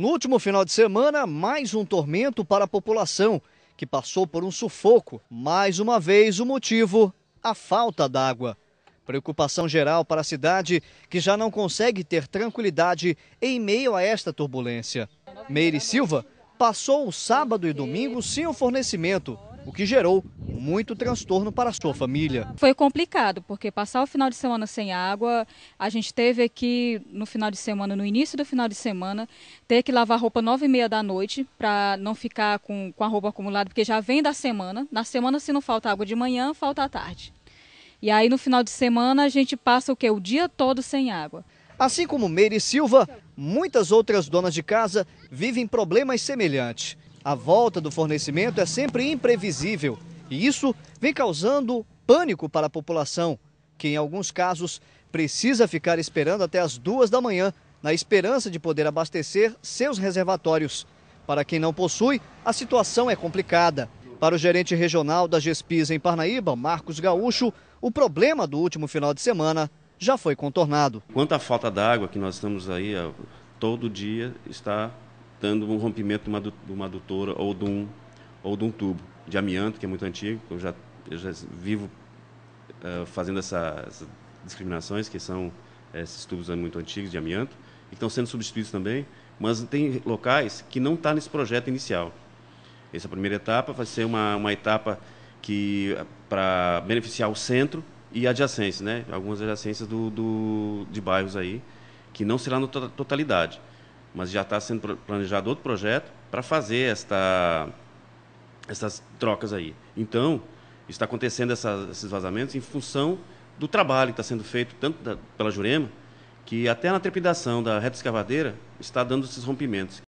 No último final de semana, mais um tormento para a população, que passou por um sufoco. Mais uma vez, o motivo: a falta d'água. Preocupação geral para a cidade, que já não consegue ter tranquilidade em meio a esta turbulência. Meire Silva passou o sábado e domingo sem o fornecimento o que gerou muito transtorno para a sua família. Foi complicado, porque passar o final de semana sem água, a gente teve aqui no final de semana, no início do final de semana, ter que lavar roupa nove e meia da noite para não ficar com, com a roupa acumulada, porque já vem da semana. Na semana, se não falta água de manhã, falta à tarde. E aí no final de semana a gente passa o que? O dia todo sem água. Assim como Meire Silva, muitas outras donas de casa vivem problemas semelhantes. A volta do fornecimento é sempre imprevisível e isso vem causando pânico para a população, que em alguns casos precisa ficar esperando até as duas da manhã na esperança de poder abastecer seus reservatórios. Para quem não possui, a situação é complicada. Para o gerente regional da GESPIS em Parnaíba, Marcos Gaúcho, o problema do último final de semana já foi contornado. Quanto à falta d'água que nós estamos aí todo dia está dando um rompimento de uma, de uma adutora ou de, um, ou de um tubo de amianto, que é muito antigo. Eu já, eu já vivo uh, fazendo essa, essas discriminações, que são esses tubos muito antigos de amianto, e estão sendo substituídos também, mas tem locais que não está nesse projeto inicial. Essa primeira etapa vai ser uma, uma etapa que eh, para beneficiar o centro e adjacências, né? algumas adjacências do, do, de bairros aí, que não será na totalidade mas já está sendo planejado outro projeto para fazer esta, essas trocas aí. Então, está acontecendo essa, esses vazamentos em função do trabalho que está sendo feito tanto da, pela Jurema, que até na trepidação da reta escavadeira está dando esses rompimentos.